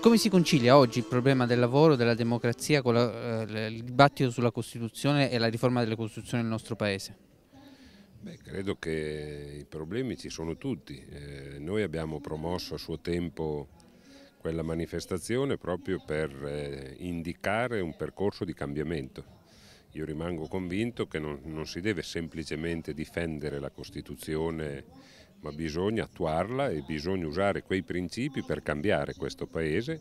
come si concilia oggi il problema del lavoro, della democrazia con la, eh, il dibattito sulla Costituzione e la riforma della Costituzione nel nostro Paese? Beh, credo che i problemi ci sono tutti. Eh, noi abbiamo promosso a suo tempo quella manifestazione proprio per eh, indicare un percorso di cambiamento. Io rimango convinto che non, non si deve semplicemente difendere la Costituzione ma bisogna attuarla e bisogna usare quei principi per cambiare questo Paese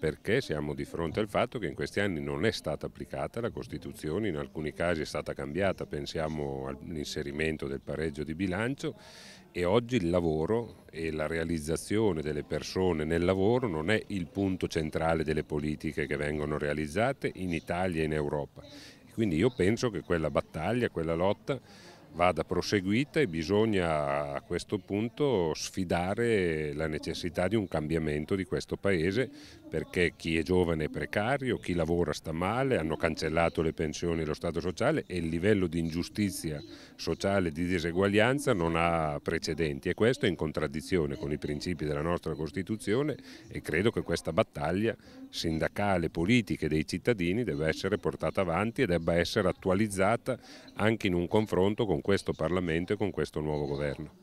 perché siamo di fronte al fatto che in questi anni non è stata applicata la Costituzione, in alcuni casi è stata cambiata, pensiamo all'inserimento del pareggio di bilancio e oggi il lavoro e la realizzazione delle persone nel lavoro non è il punto centrale delle politiche che vengono realizzate in Italia e in Europa. Quindi io penso che quella battaglia, quella lotta vada proseguita e bisogna a questo punto sfidare la necessità di un cambiamento di questo Paese perché chi è giovane è precario, chi lavora sta male, hanno cancellato le pensioni e lo Stato sociale e il livello di ingiustizia sociale e di diseguaglianza non ha precedenti e questo è in contraddizione con i principi della nostra Costituzione e credo che questa battaglia sindacale, politica e dei cittadini debba essere portata avanti e debba essere attualizzata anche in un confronto con questo Parlamento e con questo nuovo governo.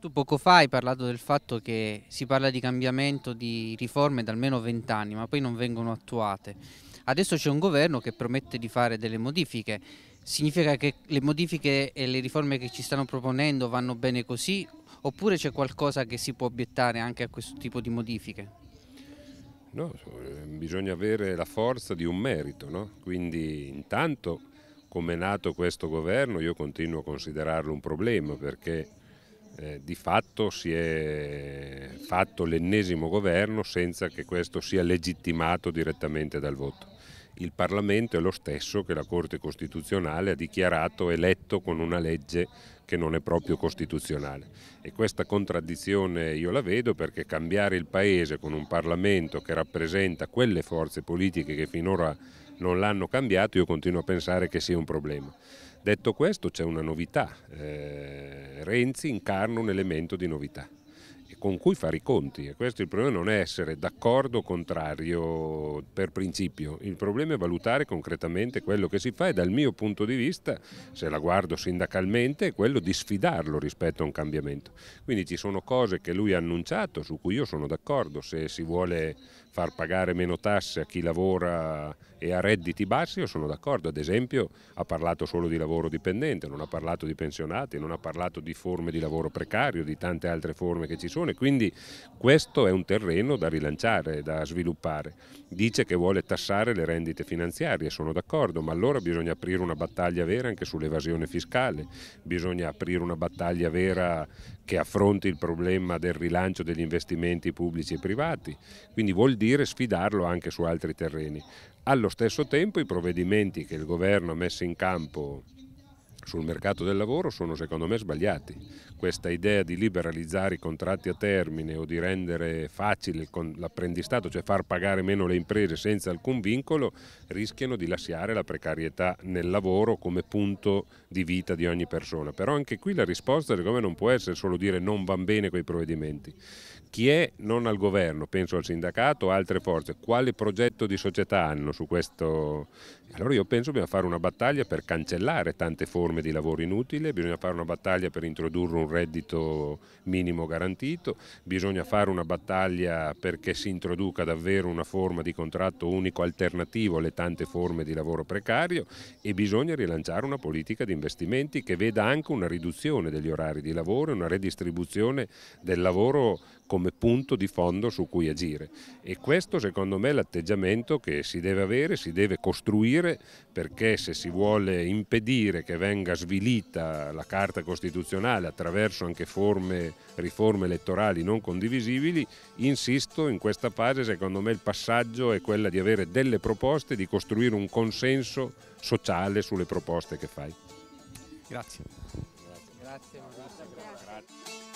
Tu poco fa hai parlato del fatto che si parla di cambiamento di riforme da almeno vent'anni, ma poi non vengono attuate. Adesso c'è un governo che promette di fare delle modifiche. Significa che le modifiche e le riforme che ci stanno proponendo vanno bene così oppure c'è qualcosa che si può obiettare anche a questo tipo di modifiche? No, bisogna avere la forza di un merito, no? quindi intanto come è nato questo governo io continuo a considerarlo un problema perché eh, di fatto si è fatto l'ennesimo governo senza che questo sia legittimato direttamente dal voto. Il Parlamento è lo stesso che la Corte Costituzionale ha dichiarato eletto con una legge che non è proprio costituzionale e questa contraddizione io la vedo perché cambiare il Paese con un Parlamento che rappresenta quelle forze politiche che finora non l'hanno cambiato, io continuo a pensare che sia un problema. Detto questo c'è una novità, eh, Renzi incarna un elemento di novità con cui fare i conti e questo il problema non è essere d'accordo o contrario per principio, il problema è valutare concretamente quello che si fa e dal mio punto di vista, se la guardo sindacalmente, è quello di sfidarlo rispetto a un cambiamento. Quindi ci sono cose che lui ha annunciato su cui io sono d'accordo, se si vuole far pagare meno tasse a chi lavora e ha redditi bassi io sono d'accordo, ad esempio ha parlato solo di lavoro dipendente, non ha parlato di pensionati, non ha parlato di forme di lavoro precario, di tante altre forme che ci sono Nazione, quindi questo è un terreno da rilanciare, da sviluppare. Dice che vuole tassare le rendite finanziarie, sono d'accordo, ma allora bisogna aprire una battaglia vera anche sull'evasione fiscale, bisogna aprire una battaglia vera che affronti il problema del rilancio degli investimenti pubblici e privati, quindi vuol dire sfidarlo anche su altri terreni. Allo stesso tempo i provvedimenti che il governo ha messo in campo sul mercato del lavoro sono secondo me sbagliati. Questa idea di liberalizzare i contratti a termine o di rendere facile l'apprendistato, cioè far pagare meno le imprese senza alcun vincolo, rischiano di lasciare la precarietà nel lavoro come punto di vita di ogni persona. Però anche qui la risposta secondo me non può essere solo dire non van bene quei provvedimenti. Chi è non al governo, penso al sindacato, altre forze, quale progetto di società hanno su questo? Allora io penso che dobbiamo fare una battaglia per cancellare tante forme forme di lavoro inutile, bisogna fare una battaglia per introdurre un reddito minimo garantito, bisogna fare una battaglia perché si introduca davvero una forma di contratto unico alternativo alle tante forme di lavoro precario e bisogna rilanciare una politica di investimenti che veda anche una riduzione degli orari di lavoro e una redistribuzione del lavoro come punto di fondo su cui agire e questo secondo me è l'atteggiamento che si deve avere, si deve costruire perché se si vuole impedire che venga svilita la Carta Costituzionale attraverso anche forme, riforme elettorali non condivisibili, insisto in questa fase secondo me il passaggio è quello di avere delle proposte, di costruire un consenso sociale sulle proposte che fai. Grazie. Grazie. Grazie. Grazie.